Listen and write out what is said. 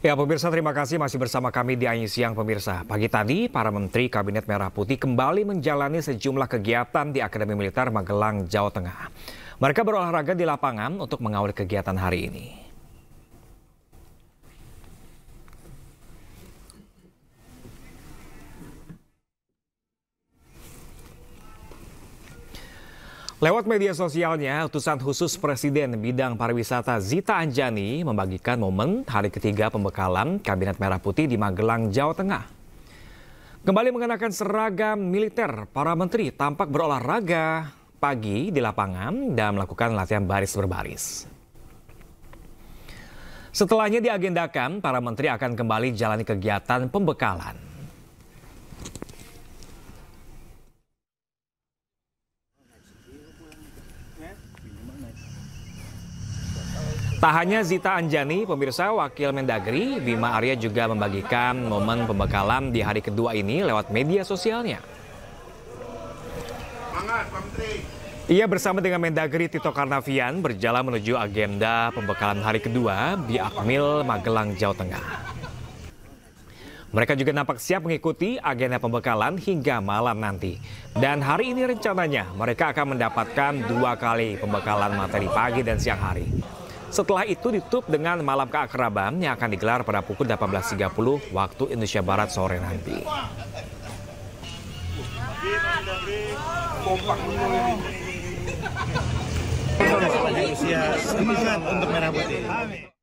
Ya pemirsa terima kasih masih bersama kami di Ayu Siang pemirsa. Pagi tadi para menteri Kabinet Merah Putih kembali menjalani sejumlah kegiatan di Akademi Militer Magelang, Jawa Tengah. Mereka berolahraga di lapangan untuk mengawali kegiatan hari ini. Lewat media sosialnya, utusan khusus Presiden bidang pariwisata Zita Anjani membagikan momen hari ketiga pembekalan Kabinet Merah Putih di Magelang, Jawa Tengah. Kembali mengenakan seragam militer, para menteri tampak berolahraga pagi di lapangan dan melakukan latihan baris berbaris. Setelahnya diagendakan, para menteri akan kembali jalani kegiatan pembekalan. Tak hanya Zita Anjani, pemirsa Wakil Mendagri Bima Arya juga membagikan momen pembekalan di hari kedua ini lewat media sosialnya. Ia bersama dengan Mendagri Tito Karnavian berjalan menuju agenda pembekalan hari kedua di Akmil Magelang, Jawa Tengah. Mereka juga nampak siap mengikuti agenda pembekalan hingga malam nanti. Dan hari ini rencananya mereka akan mendapatkan dua kali pembekalan materi pagi dan siang hari. Setelah itu ditutup dengan malam keakraban yang akan digelar pada pukul 18.30 waktu Indonesia Barat sore nanti. Usia untuk merah putih.